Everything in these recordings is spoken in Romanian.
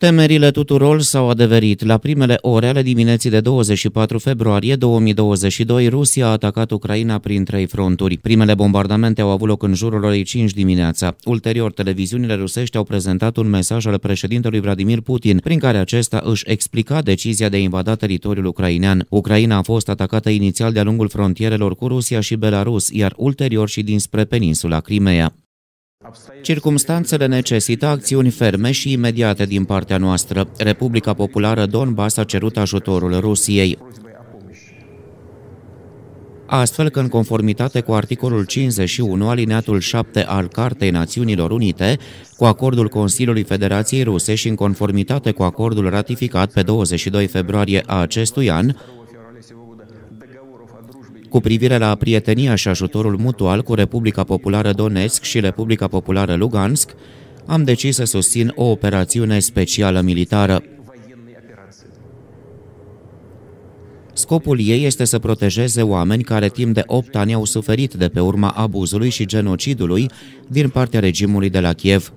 Temerile tuturor s-au adeverit. La primele ore ale dimineții de 24 februarie 2022, Rusia a atacat Ucraina prin trei fronturi. Primele bombardamente au avut loc în jurul orei 5 dimineața. Ulterior, televiziunile rusești au prezentat un mesaj al președintelui Vladimir Putin, prin care acesta își explica decizia de a invada teritoriul ucrainean. Ucraina a fost atacată inițial de-a lungul frontierelor cu Rusia și Belarus, iar ulterior și dinspre peninsula Crimea. Circumstanțele necesită acțiuni ferme și imediate din partea noastră. Republica Populară Donbass a cerut ajutorul Rusiei. Astfel că, în conformitate cu articolul 51, alineatul 7 al Cartei Națiunilor Unite, cu acordul Consiliului Federației Ruse și în conformitate cu acordul ratificat pe 22 februarie a acestui an, cu privire la prietenia și ajutorul mutual cu Republica Populară Donetsk și Republica Populară Lugansk, am decis să susțin o operațiune specială militară. Scopul ei este să protejeze oameni care timp de 8 ani au suferit de pe urma abuzului și genocidului din partea regimului de la Kiev.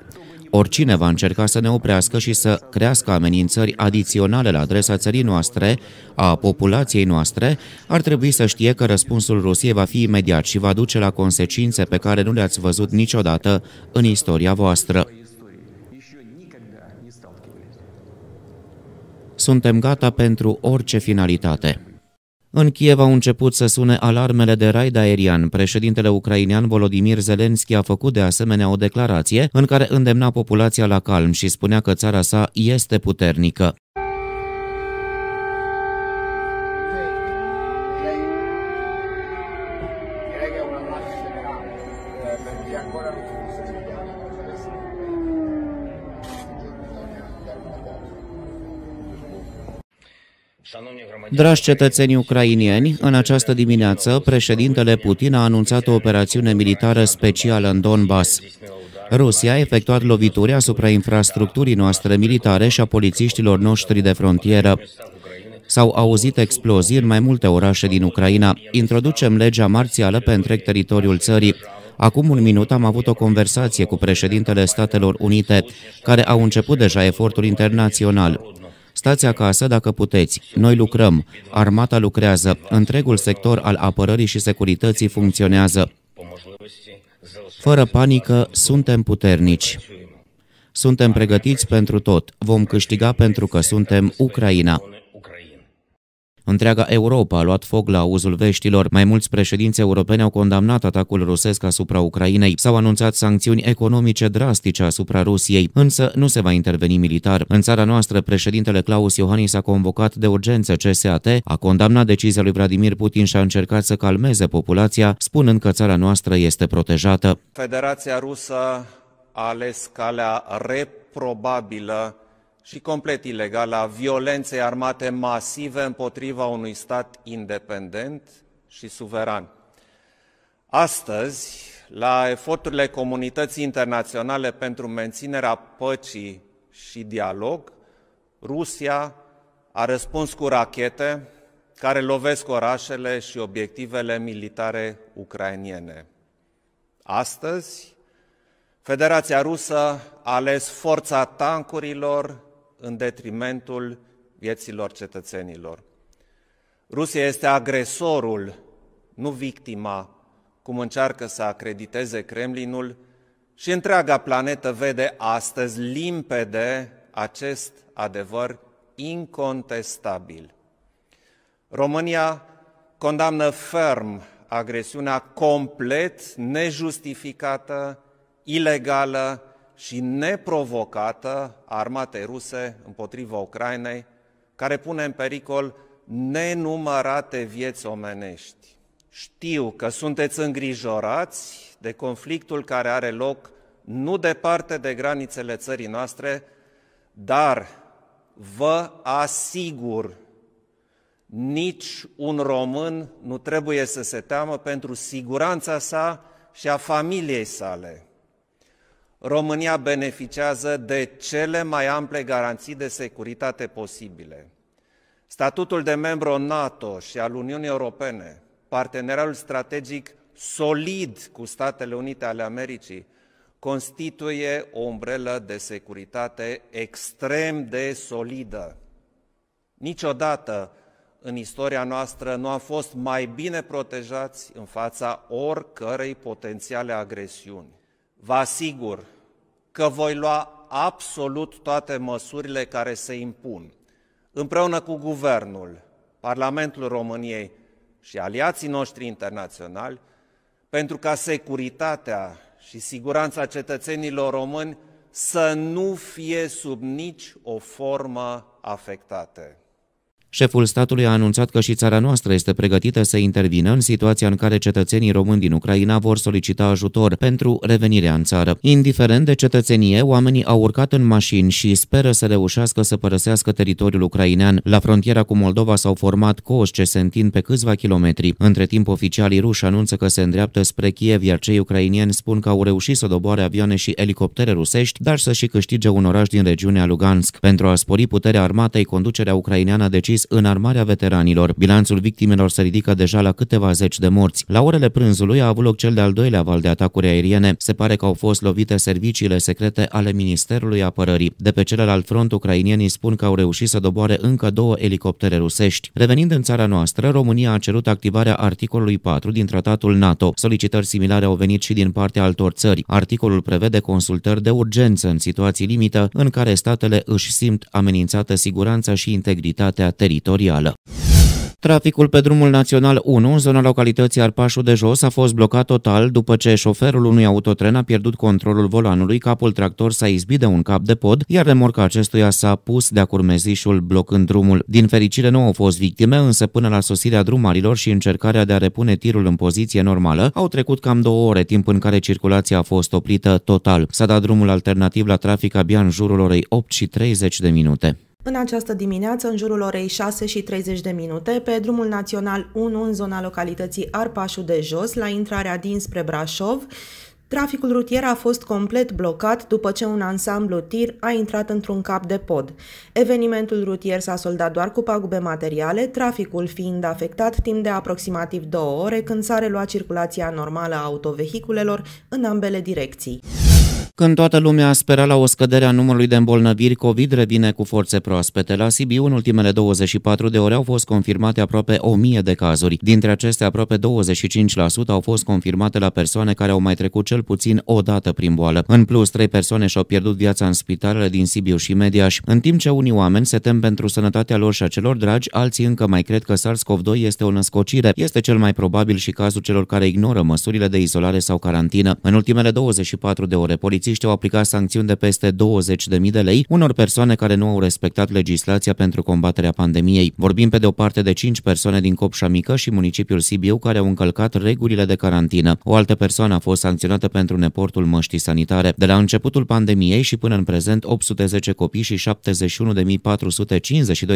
Oricine va încerca să ne oprească și să crească amenințări adiționale la adresa țării noastre, a populației noastre, ar trebui să știe că răspunsul Rusiei va fi imediat și va duce la consecințe pe care nu le-ați văzut niciodată în istoria voastră. Suntem gata pentru orice finalitate. În Kiev au început să sune alarmele de raid aerian. Președintele ucrainean Volodimir Zelenski a făcut de asemenea o declarație în care îndemna populația la calm și spunea că țara sa este puternică. Dragi cetățenii ucrainieni, în această dimineață, președintele Putin a anunțat o operațiune militară specială în Donbass. Rusia a efectuat lovituri asupra infrastructurii noastre militare și a polițiștilor noștri de frontieră. S-au auzit explozii în mai multe orașe din Ucraina. Introducem legea marțială pe întreg teritoriul țării. Acum un minut am avut o conversație cu președintele Statelor Unite, care au început deja efortul internațional. Stați acasă dacă puteți. Noi lucrăm. Armata lucrează. Întregul sector al apărării și securității funcționează. Fără panică, suntem puternici. Suntem pregătiți pentru tot. Vom câștiga pentru că suntem Ucraina. Întreaga Europa a luat foc la auzul veștilor. Mai mulți președinți europeni au condamnat atacul rusesc asupra Ucrainei. S-au anunțat sancțiuni economice drastice asupra Rusiei, însă nu se va interveni militar. În țara noastră, președintele Claus Iohannis a convocat de urgență CSAT, a condamnat decizia lui Vladimir Putin și a încercat să calmeze populația, spunând că țara noastră este protejată. Federația Rusă a ales calea reprobabilă și complet ilegală a violenței armate masive împotriva unui stat independent și suveran. Astăzi, la eforturile comunității internaționale pentru menținerea păcii și dialog, Rusia a răspuns cu rachete care lovesc orașele și obiectivele militare ucrainiene. Astăzi, Federația Rusă a ales forța tancurilor, în detrimentul vieților cetățenilor. Rusia este agresorul, nu victima, cum încearcă să acrediteze Kremlinul, și întreaga planetă vede astăzi limpede acest adevăr incontestabil. România condamnă ferm agresiunea complet nejustificată, ilegală și neprovocată a armatei ruse împotriva Ucrainei, care pune în pericol nenumărate vieți omenești. Știu că sunteți îngrijorați de conflictul care are loc nu departe de granițele țării noastre, dar vă asigur, nici un român nu trebuie să se teamă pentru siguranța sa și a familiei sale. România beneficiază de cele mai ample garanții de securitate posibile. Statutul de membru NATO și al Uniunii Europene, partenerul strategic solid cu Statele Unite ale Americii, constituie o umbrelă de securitate extrem de solidă. Niciodată în istoria noastră nu am fost mai bine protejați în fața oricărei potențiale agresiuni. Vă asigur că voi lua absolut toate măsurile care se impun, împreună cu Guvernul, Parlamentul României și aliații noștri internaționali, pentru ca securitatea și siguranța cetățenilor români să nu fie sub nici o formă afectate. Șeful statului a anunțat că și țara noastră este pregătită să intervină în situația în care cetățenii români din Ucraina vor solicita ajutor pentru revenirea în țară. Indiferent de cetățenie, oamenii au urcat în mașini și speră să reușească să părăsească teritoriul ucrainean. La frontiera cu Moldova s-au format coși ce se întind pe câțiva kilometri. Între timp, oficialii ruși anunță că se îndreaptă spre Kiev, iar cei ucrainieni spun că au reușit să doboare avioane și elicoptere rusești, dar să și câștige un oraș din regiunea Lugansk. Pentru a spori puterea armatei, conducerea ucraineană a decis decis armarea veteranilor. Bilanțul victimelor se ridică deja la câteva zeci de morți. La orele prânzului a avut loc cel de-al doilea val de atacuri aeriene. Se pare că au fost lovite serviciile secrete ale Ministerului Apărării. De pe celălalt front, ucrainienii spun că au reușit să doboare încă două elicoptere rusești. Revenind în țara noastră, România a cerut activarea articolului 4 din tratatul NATO. Solicitări similare au venit și din partea altor țări. Articolul prevede consultări de urgență în situații limită în care statele își simt amenințată siguranța și integritatea teritorială teritorială. Traficul pe drumul național 1, în zona localității Arpașul de Jos, a fost blocat total după ce șoferul unui autotren a pierdut controlul volanului, capul tractor s-a izbit de un cap de pod, iar remorca acestuia s-a pus de-a curmezișul blocând drumul. Din fericire nu au fost victime, însă până la sosirea drumarilor și încercarea de a repune tirul în poziție normală, au trecut cam două ore, timp în care circulația a fost oprită total. S-a dat drumul alternativ la trafic abia în jurul orei 8 și 30 de minute. În această dimineață, în jurul orei 6 și 30 de minute, pe drumul național 1 în zona localității Arpașu de Jos, la intrarea dinspre Brașov, Traficul rutier a fost complet blocat după ce un ansamblu tir a intrat într-un cap de pod. Evenimentul rutier s-a soldat doar cu pagube materiale, traficul fiind afectat timp de aproximativ două ore când s-a reluat circulația normală a autovehiculelor în ambele direcții. Când toată lumea spera la o scădere a numărului de îmbolnăviri, COVID revine cu forțe proaspete. La Sibiu, în ultimele 24 de ore au fost confirmate aproape 1000 de cazuri. Dintre acestea, aproape 25% au fost confirmate la persoane care au mai trecut cel puțin o dată prin boală. În plus, 3 persoane și-au pierdut viața în spitalele din Sibiu și Mediaș. În timp ce unii oameni se tem pentru sănătatea lor și a celor dragi, alții încă mai cred că SARS-CoV-2 este o născocire. Este cel mai probabil și cazul celor care ignoră măsurile de izolare sau carantină. În ultimele 24 de ore, poliția polițiști au aplicat sancțiuni de peste 20.000 de lei unor persoane care nu au respectat legislația pentru combaterea pandemiei. Vorbim pe de o parte de 5 persoane din Copșa Mică și municipiul Sibiu care au încălcat regulile de carantină. O altă persoană a fost sancționată pentru neportul măștii sanitare. De la începutul pandemiei și până în prezent, 810 copii și 71.452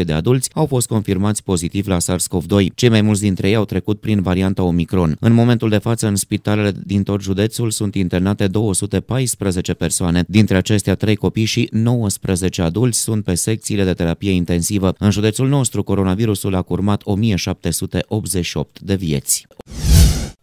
de adulți au fost confirmați pozitiv la SARS-CoV-2. Cei mai mulți dintre ei au trecut prin varianta Omicron. În momentul de față, în spitalele din tot județul sunt internate 214 12 persoane. Dintre acestea, 3 copii și 19 adulți sunt pe secțiile de terapie intensivă. În județul nostru, coronavirusul a curmat 1788 de vieți.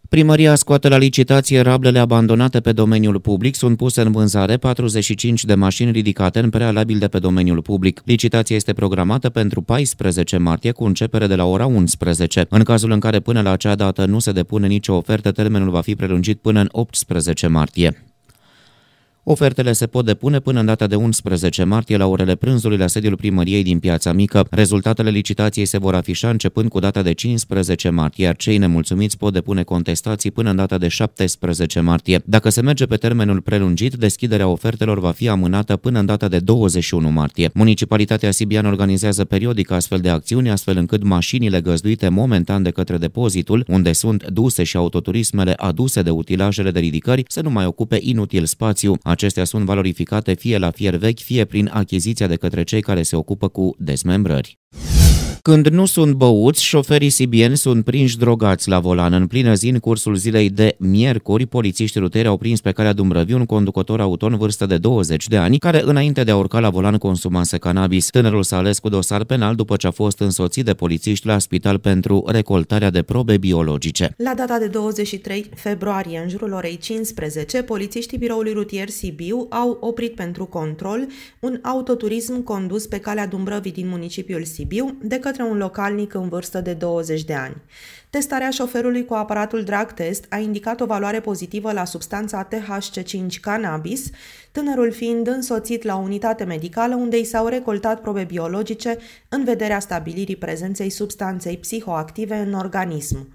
Primăria scoate la licitație rablele abandonate pe domeniul public. Sunt puse în vânzare 45 de mașini ridicate în prealabil de pe domeniul public. Licitația este programată pentru 14 martie cu începere de la ora 11. În cazul în care până la acea dată nu se depune nicio ofertă, termenul va fi prelungit până în 18 martie. Ofertele se pot depune până în data de 11 martie la orele prânzului la sediul primăriei din Piața Mică. Rezultatele licitației se vor afișa începând cu data de 15 martie, iar cei nemulțumiți pot depune contestații până în data de 17 martie. Dacă se merge pe termenul prelungit, deschiderea ofertelor va fi amânată până în data de 21 martie. Municipalitatea Sibian organizează periodic astfel de acțiuni, astfel încât mașinile găzduite momentan de către depozitul, unde sunt duse și autoturismele aduse de utilajele de ridicări, să nu mai ocupe inutil spațiu. Acestea sunt valorificate fie la fier vechi, fie prin achiziția de către cei care se ocupă cu desmembrări. Când nu sunt băuți, șoferii sibieni sunt prinși drogați la volan. În plină zi, în cursul zilei de miercuri, polițiștii rutieri au prins pe calea Dumbrăviu un conducător auto în vârstă de 20 de ani, care înainte de a urca la volan consumase cannabis. Tânărul s-a ales cu dosar penal după ce a fost însoțit de polițiști la spital pentru recoltarea de probe biologice. La data de 23 februarie, în jurul orei 15, polițiștii biroului rutier Sibiu au oprit pentru control un autoturism condus pe calea Dumbrăvii din municipiul Sibiu de către către un localnic în vârstă de 20 de ani. Testarea șoferului cu aparatul drug test a indicat o valoare pozitivă la substanța THC5 cannabis, tânărul fiind însoțit la o unitate medicală unde i s-au recoltat probe biologice în vederea stabilirii prezenței substanței psihoactive în organism.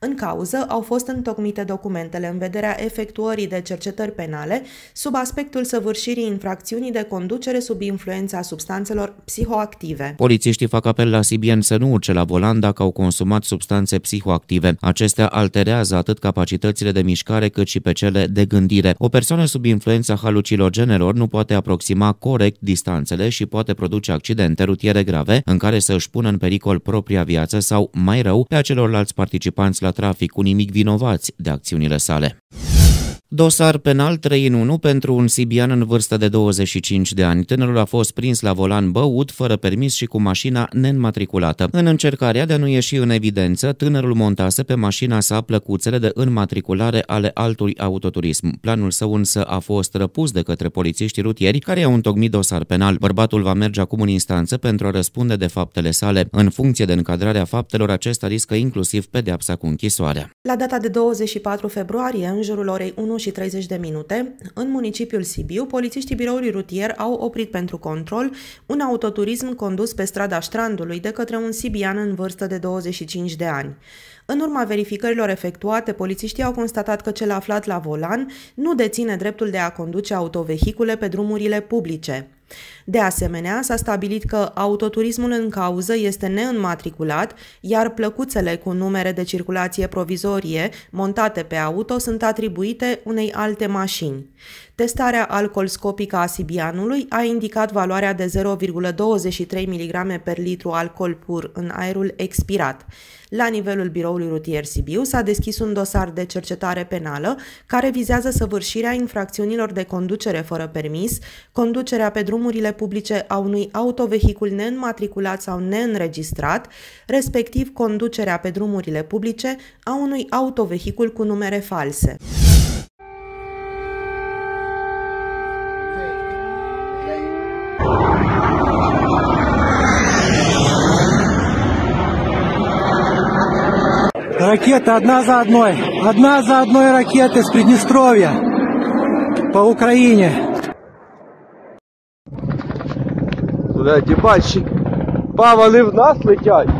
În cauză au fost întocmite documentele în vederea efectuării de cercetări penale sub aspectul săvârșirii infracțiunii de conducere sub influența substanțelor psihoactive. Polițiștii fac apel la Sibien să nu urce la volan dacă au consumat substanțe psihoactive. Acestea alterează atât capacitățile de mișcare cât și pe cele de gândire. O persoană sub influența halucinogenelor nu poate aproxima corect distanțele și poate produce accidente rutiere grave în care să își pună în pericol propria viață sau, mai rău, pe celorlalți participanți la trafic cu nimic vinovați de acțiunile sale. Dosar penal 3 în 1 pentru un sibian în vârstă de 25 de ani. Tânărul a fost prins la volan băut, fără permis și cu mașina nenmatriculată. În încercarea de a nu ieși în evidență, tânărul montase pe mașina sa plăcuțele de înmatriculare ale altui autoturism. Planul său însă a fost răpus de către polițiștii rutieri care i-au întocmit dosar penal. Bărbatul va merge acum în instanță pentru a răspunde de faptele sale. În funcție de încadrarea faptelor, acesta riscă inclusiv pedeapsa cu închisoarea. La data de 24 februarie, în jurul orei 1 și 30 de minute, în municipiul Sibiu, polițiștii biroului rutier au oprit pentru control un autoturism condus pe strada Strandului de către un sibian în vârstă de 25 de ani. În urma verificărilor efectuate, polițiștii au constatat că cel aflat la volan nu deține dreptul de a conduce autovehicule pe drumurile publice. De asemenea, s-a stabilit că autoturismul în cauză este neînmatriculat, iar plăcuțele cu numere de circulație provizorie montate pe auto sunt atribuite unei alte mașini. Testarea alcoolscopică a sibianului a indicat valoarea de 0,23 mg per litru alcool pur în aerul expirat. La nivelul biroului rutier Sibiu s-a deschis un dosar de cercetare penală care vizează săvârșirea infracțiunilor de conducere fără permis, conducerea pe drumurile publice a unui autovehicul neînmatriculat sau neînregistrat, respectiv conducerea pe drumurile publice a unui autovehicul cu numere false. Ракеты одна за одной. Одна за одной ракеты с Приднестровья по Украине. туди ті бачі. Павали в нас летять.